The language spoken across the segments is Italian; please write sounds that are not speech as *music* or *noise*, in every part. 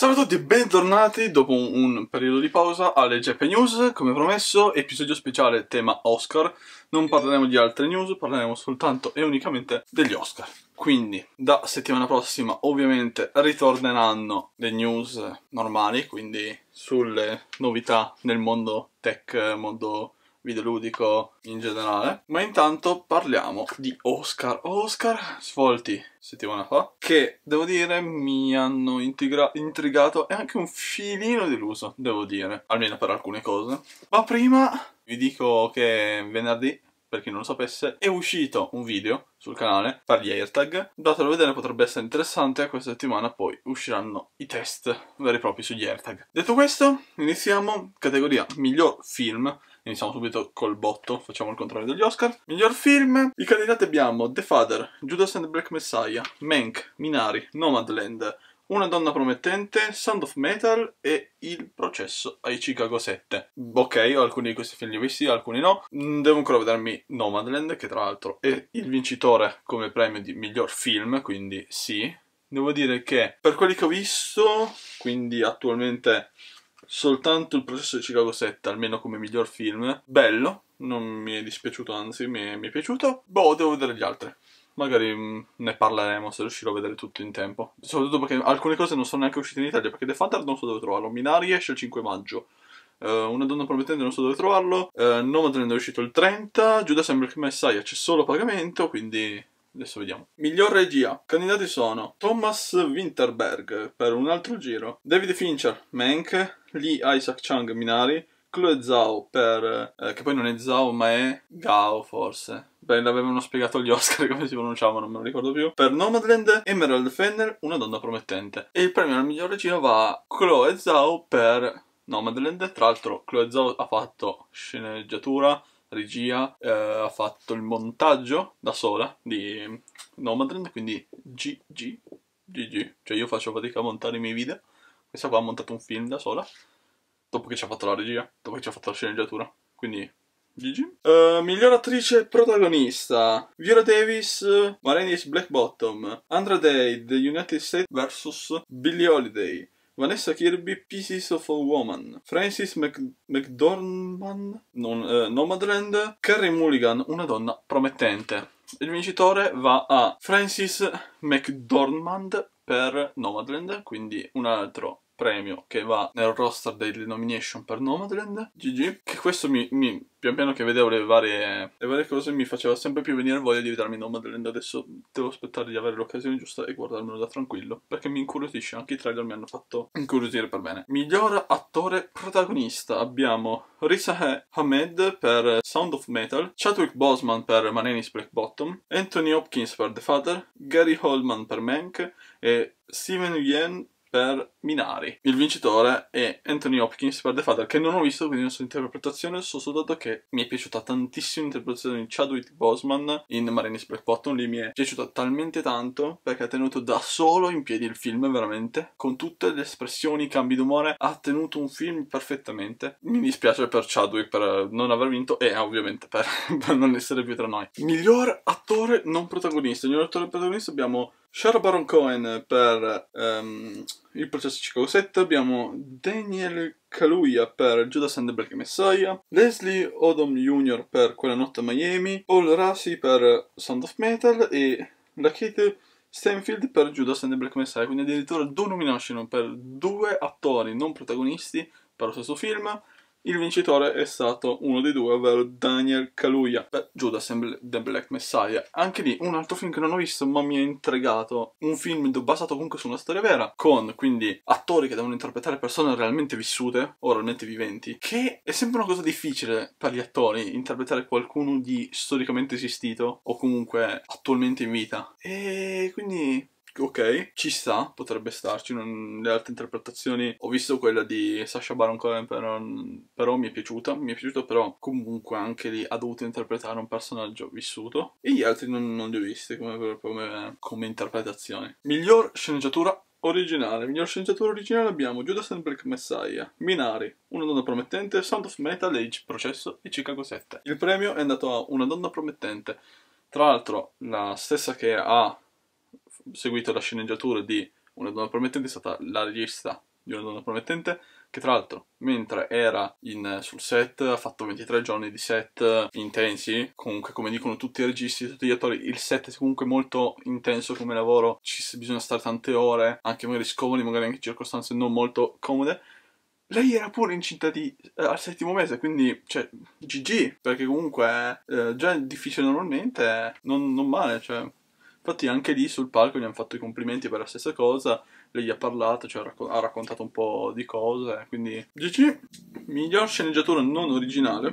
Salve a tutti e bentornati dopo un, un, periodo di pausa alle Jeppe News, come promesso, episodio speciale tema Oscar. Non parleremo di altre news, parleremo soltanto e unicamente degli Oscar. Quindi, da settimana prossima, ovviamente, ritorneranno le news normali, quindi sulle novità nel mondo tech, mondo videoludico in generale. Ma intanto parliamo di Oscar. Oscar svolti settimana fa, che devo dire mi hanno intrigato e anche un filino deluso, devo dire, almeno per alcune cose. Ma prima vi dico che venerdì per chi non lo sapesse, è uscito un video sul canale per gli AirTag. Datelo a vedere, potrebbe essere interessante. Questa settimana poi usciranno i test veri e propri sugli AirTag. Detto questo, iniziamo. Categoria miglior film. Iniziamo subito col botto, facciamo il contrario degli Oscar. Miglior film, i candidati abbiamo The Father, Judas and the Black Messiah, Mank, Minari, Nomadland, una donna promettente, Sound of Metal e Il processo ai Chicago 7. Ok, ho alcuni di questi film li ho visti, alcuni no. Mm, devo ancora vedermi Nomadland, che tra l'altro è il vincitore come premio di miglior film, quindi sì. Devo dire che per quelli che ho visto, quindi attualmente soltanto il processo di Chicago 7, almeno come miglior film. Bello, non mi è dispiaciuto, anzi mi è, mi è piaciuto. Boh, devo vedere gli altri. Magari mm, ne parleremo se riuscirò a vedere tutto in tempo. Soprattutto perché alcune cose non sono neanche uscite in Italia, perché The Phantom non so dove trovarlo. Minari esce il 5 maggio. Uh, una donna promettente non so dove trovarlo. Uh, Nomadland è uscito il 30. Giuda sembra che Messiah c'è solo pagamento, quindi Adesso vediamo. Miglior regia. Candidati sono Thomas Winterberg per un altro giro, David Fincher, Mank, Lee Isaac Chung Minari, Chloe Zhao per... Eh, che poi non è Zhao ma è Gao forse. Beh, l'avevano spiegato gli Oscar *laughs* come si pronunciava, non me lo ricordo più. Per Nomadland, Emerald Fenner, una donna promettente. E il premio al miglior regia va a Chloe Zhao per Nomadland. Tra l'altro Chloe Zhao ha fatto sceneggiatura, regia, eh, ha fatto il montaggio da sola di Nomadland, quindi GG, GG, cioè io faccio fatica a montare i miei video, questa qua ha montato un film da sola, dopo che ci ha fatto la regia, dopo che ci ha fatto la sceneggiatura, quindi GG. Uh, eh, miglior attrice protagonista Viola Davis, Marenius Black Bottom, Andra Day, The United States vs. Billie Holiday. Vanessa Kirby, Pieces of a Woman, Francis Mc- McDormand, non, eh, Nomadland, Carrie Mulligan, una donna promettente. Il vincitore va a Francis McDormand per Nomadland, quindi un altro premio che va nel roster delle nomination per Nomadland. GG. Che questo mi, mi pian piano che vedevo le varie, le varie, cose mi faceva sempre più venire voglia di vedermi Nomadland. Adesso devo aspettare di avere l'occasione giusta e guardarmelo da tranquillo. Perché mi incuriosisce, anche i trailer mi hanno fatto incuriosire per bene. Miglior attore protagonista abbiamo Risa Hamed per Sound of Metal, Chadwick Boseman per Manenis Black Bottom, Anthony Hopkins per The Father, Gary Holman per Mank e Steven Yen per Minari. Il vincitore è Anthony Hopkins per The Father, che non ho visto, quindi non so l'interpretazione, so soltanto che mi è piaciuta tantissimo l'interpretazione di Chadwick Boseman in Marines Black Bottom, lì mi è piaciuta talmente tanto perché ha tenuto da solo in piedi il film, veramente, con tutte le espressioni, i cambi d'umore, ha tenuto un film perfettamente. Mi dispiace per Chadwick per non aver vinto e ovviamente per, *laughs* per non essere più tra noi. Miglior attore non protagonista. Miglior attore protagonista abbiamo Sher Baron Cohen per... Um, il processo Chicago 7 abbiamo Daniel Kaluuya per Judas and the Black Messiah, Leslie Odom Jr. per Quella notte a Miami, Paul Rassi per Sound of Metal e la Kate Stanfield per Judas and the Black Messiah, quindi addirittura due nomination per due attori non protagonisti per lo stesso film, il vincitore è stato uno dei due, ovvero Daniel Kaluuya, Beh, Judas and The Black Messiah. Anche lì un altro film che non ho visto ma mi ha intrigato. Un film basato comunque su una storia vera, con quindi attori che devono interpretare persone realmente vissute o realmente viventi, che è sempre una cosa difficile per gli attori interpretare qualcuno di storicamente esistito o comunque attualmente in vita. E quindi ok, ci sta, potrebbe starci. Non, le altre interpretazioni, ho visto quella di Sasha Baron Cohen, però, però mi è piaciuta. Mi è piaciuta, però comunque anche lì ha dovuto interpretare un personaggio vissuto. E gli altri non, non li ho visti come, come, come interpretazioni. Miglior sceneggiatura Originale, miglior sceneggiatura originale abbiamo Judas and Black Messiah, Minari, Una donna promettente, Sound of Metal, Age, Processo e Chicago 7. Il premio è andato a Una donna promettente, tra l'altro la stessa che ha seguito la sceneggiatura di Una donna promettente è stata la regista di Una donna promettente che tra l'altro mentre era in, sul set ha fatto 23 giorni di set eh, intensi, comunque come dicono tutti i registi, tutti gli attori, il set è comunque molto intenso come lavoro, ci bisogna stare tante ore, anche magari scomodi, magari anche circostanze non molto comode. Lei era pure incinta di, eh, al settimo mese, quindi, cioè, GG, perché comunque eh, già è difficile normalmente, eh, non, non male, cioè, Infatti anche lì sul palco gli hanno fatto i complimenti per la stessa cosa, lei gli ha parlato, cioè ha raccontato un po' di cose, quindi... 10. Miglior sceneggiatura non originale.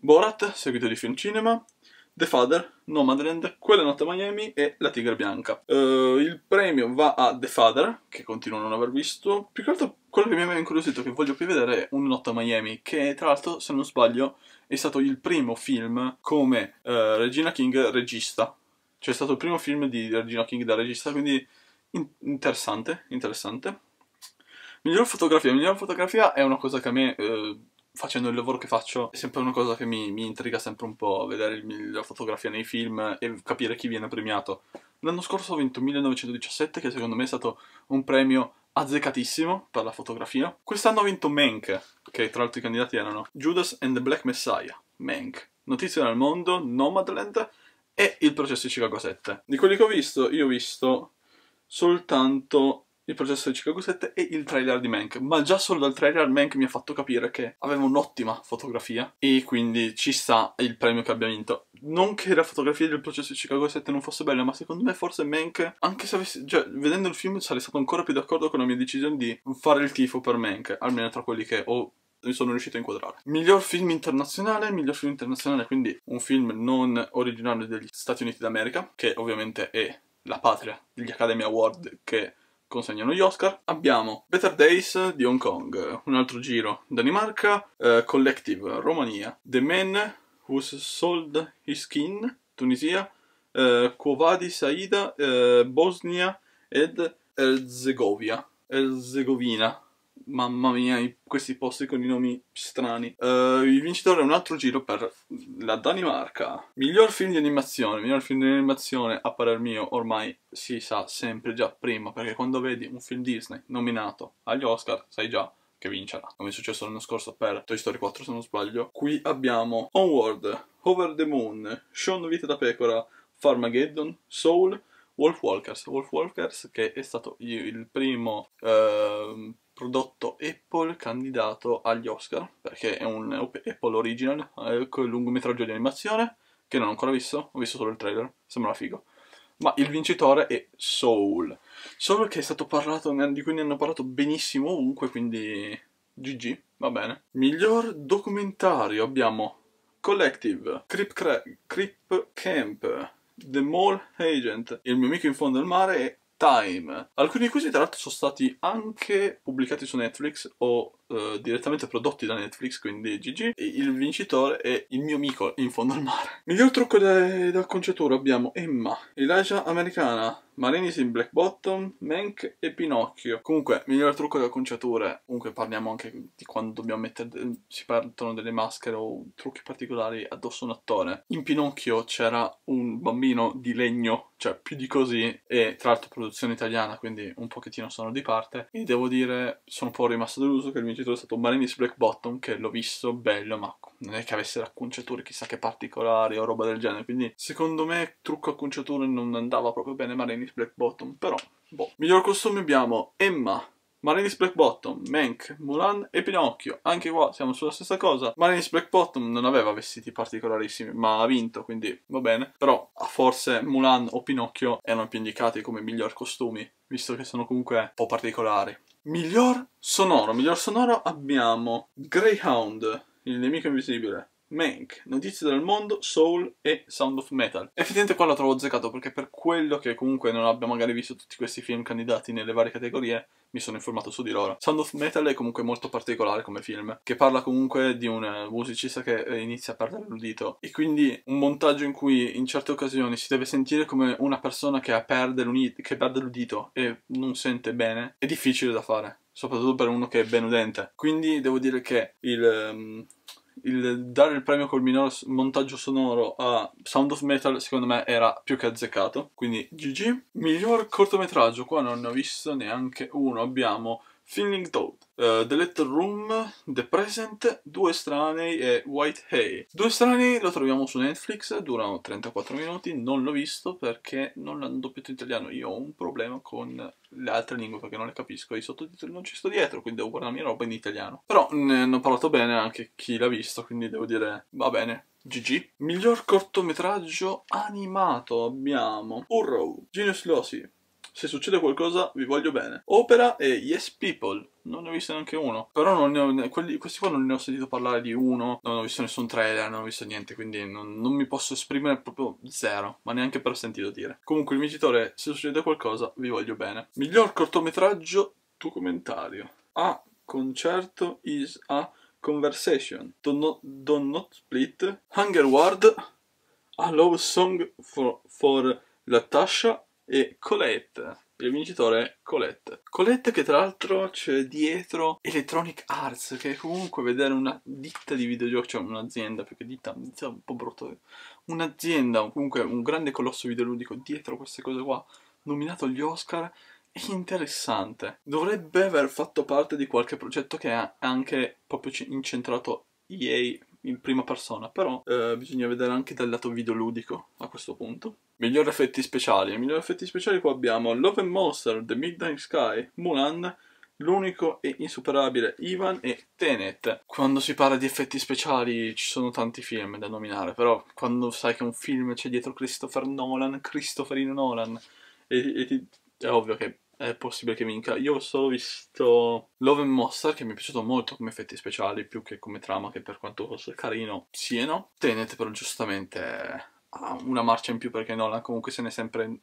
Borat, seguito di film cinema. The Father, Nomadland, Quella notte a Miami e La Tigre Bianca. Uh, il premio va a The Father, che continuo a non aver visto. Più che altro quello che mi aveva incuriosito, che voglio più vedere, è Un notte a Miami, che tra l'altro, se non sbaglio, è stato il primo film come uh, Regina King regista cioè è stato il primo film di Regina King da regista, quindi in interessante, interessante. Miglior fotografia. Miglior fotografia è una cosa che a me, eh, facendo il lavoro che faccio, è sempre una cosa che mi, mi intriga sempre un po', vedere la fotografia nei film e capire chi viene premiato. L'anno scorso ho vinto 1917, che secondo me è stato un premio azzeccatissimo per la fotografia. Quest'anno ho vinto Mank, che tra l'altro i candidati erano Judas and the Black Messiah, Mank, Notizie nel mondo, Nomadland, e il processo di Chicago 7. Di quelli che ho visto, io ho visto soltanto il processo di Chicago 7 e il trailer di Mank, ma già solo dal trailer Mank mi ha fatto capire che aveva un'ottima fotografia e quindi ci sta il premio che abbia vinto. Non che la fotografia del processo di Chicago 7 non fosse bella, ma secondo me forse Mank, anche se avessi, cioè, vedendo il film sarei stato ancora più d'accordo con la mia decisione di fare il tifo per Mank, almeno tra quelli che ho mi sono riuscito a inquadrare. Miglior film internazionale, miglior film internazionale quindi un film non originale degli Stati Uniti d'America, che ovviamente è la patria degli Academy Award che consegnano gli Oscar. Abbiamo Better Days di Hong Kong, un altro giro Danimarca, eh, Collective Romania, The Man Who Sold His Skin Tunisia, eh, Kovadi Saida eh, Bosnia ed Erzegovina, Mamma mia, questi posti con i nomi strani. Uh, il vincitore è un altro giro per la Danimarca. Miglior film di animazione. Miglior film di animazione, a parer mio, ormai si sa sempre già prima, perché quando vedi un film Disney nominato agli Oscar, sai già che vincerà. Come è successo l'anno scorso per Toy Story 4, se non sbaglio. Qui abbiamo Onward, Over the Moon, Sean Vita da Pecora, Farmageddon, Soul, Wolf Walkers. Wolf Walkers che è stato il primo... Uh, prodotto Apple candidato agli Oscar, perché è un Apple Original, ecco eh, il lungometraggio di animazione, che non ho ancora visto, ho visto solo il trailer, sembra figo. Ma il vincitore è Soul. Soul che è stato parlato, di cui ne hanno parlato benissimo ovunque, quindi GG, va bene. Miglior documentario abbiamo Collective, Crip, Cra- Crip Camp, The Mall Agent, Il mio amico in fondo al mare e Time. Alcuni di questi, tra l'altro, sono stati anche pubblicati su Netflix o eh, direttamente prodotti da Netflix, quindi GG. Il vincitore è il mio amico in fondo al mare. *laughs* Miglior trucco da, da conciatura abbiamo Emma, Elijah Americana, Marinis in Black Bottom, Mank e Pinocchio. Comunque, miglior trucco da conciature. Comunque parliamo anche di quando dobbiamo mettere. si partono delle maschere o trucchi particolari addosso a un attore. In Pinocchio c'era un bambino di legno, cioè più di così, e tra l'altro produzione italiana, quindi un pochettino sono di parte. E devo dire, sono un po' rimasto deluso che il inceneritore è stato Marini's Black Bottom, che l'ho visto bello, ma non è che avesse acconciature chissà che particolari o roba del genere. Quindi, secondo me, trucco acconciature non andava proprio bene Marini's Black Bottom, però, boh. Miglior costume abbiamo Emma, Marinis Black Bottom, Mank, Mulan e Pinocchio. Anche qua siamo sulla stessa cosa. Marinis Black Bottom non aveva vestiti particolarissimi, ma ha vinto, quindi va bene. Però forse Mulan o Pinocchio erano più indicati come miglior costumi, visto che sono comunque un po' particolari. Miglior sonoro, miglior sonoro abbiamo Greyhound, il nemico invisibile. Mank, Notizie del mondo, Soul e Sound of Metal. Effettivamente qua la trovo zeccato perché per quello che comunque non abbia magari visto tutti questi film candidati nelle varie categorie, mi sono informato su di loro. Sound of Metal è comunque molto particolare come film, che parla comunque di un musicista che eh, inizia a perdere l'udito e quindi un montaggio in cui in certe occasioni si deve sentire come una persona che perde l'udito e non sente bene, è difficile da fare soprattutto per uno che è ben udente. Quindi devo dire che il, um, il dare il premio col minor montaggio sonoro a Sound of Metal secondo me era più che azzeccato, quindi GG. Miglior cortometraggio, qua non ne ho visto neanche uno, abbiamo Feeling Toad, Uh, The Little Room, The Present, Due Strani e White Hay. Due Strani lo troviamo su Netflix, durano 34 minuti, non l'ho visto perché non l'hanno doppiato in italiano. Io ho un problema con le altre lingue perché non le capisco, i sottotitoli non ci sto dietro, quindi devo guardare la mia roba in italiano. Però mm, ne hanno parlato bene anche chi l'ha visto, quindi devo dire va bene, GG. Miglior cortometraggio animato abbiamo Urrow, Genius Lossy. Se succede qualcosa vi voglio bene. Opera e Yes People non ne ho visto neanche uno. Però ho, quelli, questi qua non ne ho sentito parlare di uno, non ho visto nessun trailer, non ho visto niente, quindi non, non mi posso esprimere proprio zero, ma neanche per sentito dire. Comunque il vincitore, se succede qualcosa, vi voglio bene. Miglior cortometraggio documentario. A. Concerto is a Conversation. Don't, not, do not split. Hunger Ward. A Love Song for, for Latasha e Colette il vincitore è Colette. Colette che tra l'altro c'è dietro Electronic Arts, che comunque vedere una ditta di videogiochi, cioè un'azienda, perché ditta, è un po' brutto, eh. un'azienda, comunque un grande colosso videoludico dietro queste cose qua, nominato agli Oscar, è interessante. Dovrebbe aver fatto parte di qualche progetto che è anche proprio incentrato EA in prima persona, però eh, bisogna vedere anche dal lato videoludico a questo punto. Migliori effetti speciali. Migliori effetti speciali qua abbiamo Love and Monster, The Midnight Sky, Mulan, l'unico e insuperabile Ivan e Tenet. Quando si parla di effetti speciali ci sono tanti film da nominare, però quando sai che un film c'è dietro Christopher Nolan, Christopherino Nolan, e, e, è ovvio che è possibile che vinca. Io ho solo visto Love and Monster, che mi è piaciuto molto come effetti speciali, più che come trama, che per quanto fosse carino, sì e no. Tenet però giustamente ha una marcia in più, perché Nolan comunque se n'è sempre...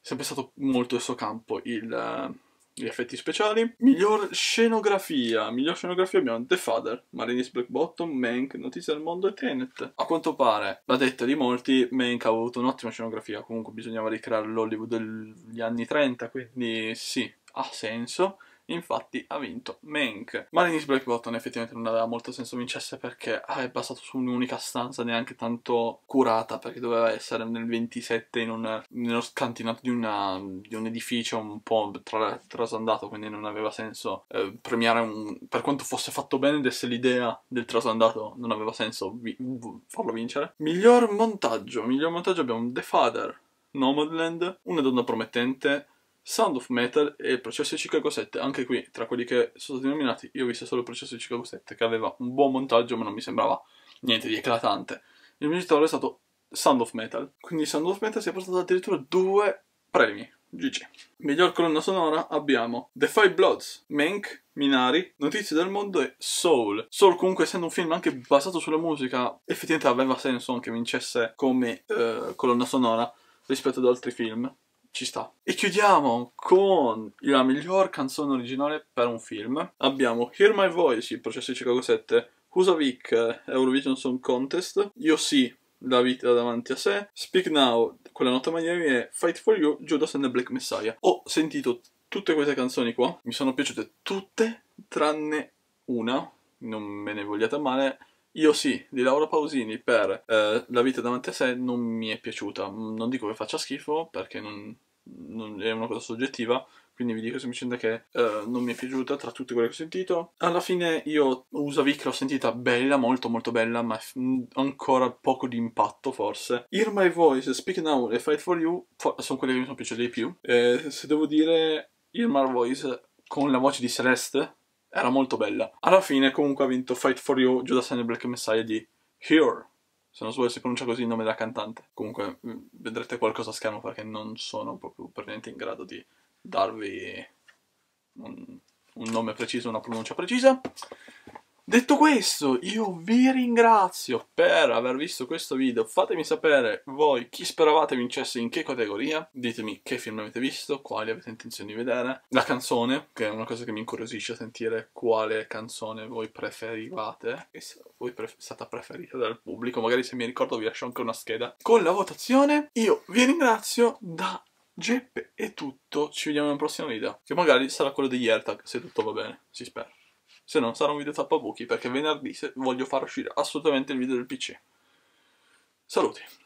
sempre stato molto il suo campo, il gli effetti speciali. Miglior scenografia. Miglior scenografia abbiamo The Father, Marinis Black Bottom, Mank, Notizie del Mondo e Tenet. A quanto pare, la detta di molti, Mank ha avuto un'ottima scenografia. Comunque bisognava ricreare l'Hollywood degli anni 30, quindi sì, ha senso infatti ha vinto Mank. Ma all'inizio Blackbottom effettivamente non aveva molto senso vincesse perché ah, è basato su un'unica stanza neanche tanto curata perché doveva essere nel 27 in un, nello scantinato di, una, di, un edificio un po' tra, trasandato quindi non aveva senso eh, premiare un... per quanto fosse fatto bene ed esse l'idea del trasandato non aveva senso vi, farlo vincere. Miglior montaggio, miglior montaggio abbiamo The Father, Nomadland, Una donna promettente, Sound of Metal e il processo di Chicago 7, anche qui tra quelli che sono stati nominati, io ho visto solo il processo di Chicago 7 che aveva un buon montaggio ma non mi sembrava niente di eclatante. Il mio vincitore è stato Sound of Metal, quindi Sound of Metal si è portato addirittura due premi. GG. Miglior colonna sonora abbiamo The Five Bloods, Menk, Minari, Notizie del Mondo e Soul. Soul comunque essendo un film anche basato sulla musica, effettivamente aveva senso anche vincesse come eh, colonna sonora rispetto ad altri film ci sta. E chiudiamo con la miglior canzone originale per un film. Abbiamo Hear My Voice, il processo di Chicago 7, Husavik, Eurovision Song Contest, Io sì, la vita davanti a sé, Speak Now, quella nota Miami e Fight For You, Judas and the Black Messiah. Ho sentito tutte queste canzoni qua, mi sono piaciute tutte, tranne una, non me ne vogliate male, io sì, di Laura Pausini per eh, La vita davanti a sé non mi è piaciuta. Non dico che faccia schifo perché non, non è una cosa soggettiva, quindi vi dico semplicemente che eh, non mi è piaciuta tra tutte quelle che ho sentito. Alla fine io Usa Vic l'ho sentita bella, molto molto bella, ma ancora poco di impatto forse. Hear My Voice, Speak Now e Fight For You for sono quelle che mi sono piaciute di più. Eh, se devo dire, Hear My Voice con la voce di Celeste era molto bella. Alla fine comunque ha vinto Fight For You, Judas and the Black Messiah di Here. Se non sbaglio si pronuncia così il nome della cantante. Comunque mm, vedrete qualcosa a schermo perché non sono proprio per niente in grado di darvi un, un nome preciso, una pronuncia precisa. Detto questo, io vi ringrazio per aver visto questo video. Fatemi sapere voi chi speravate vincesse in che categoria. Ditemi che film avete visto, quali avete intenzione di vedere. La canzone, che è una cosa che mi incuriosisce sentire quale canzone voi preferivate. E se voi pref stata preferita dal pubblico, magari se mi ricordo vi lascio anche una scheda con la votazione. Io vi ringrazio da Geppe è tutto, ci vediamo nel prossimo video, che magari sarà quello degli AirTag, se tutto va bene, si spera se non sarà un video tappabuchi perché venerdì voglio far uscire assolutamente il video del PC. Saluti!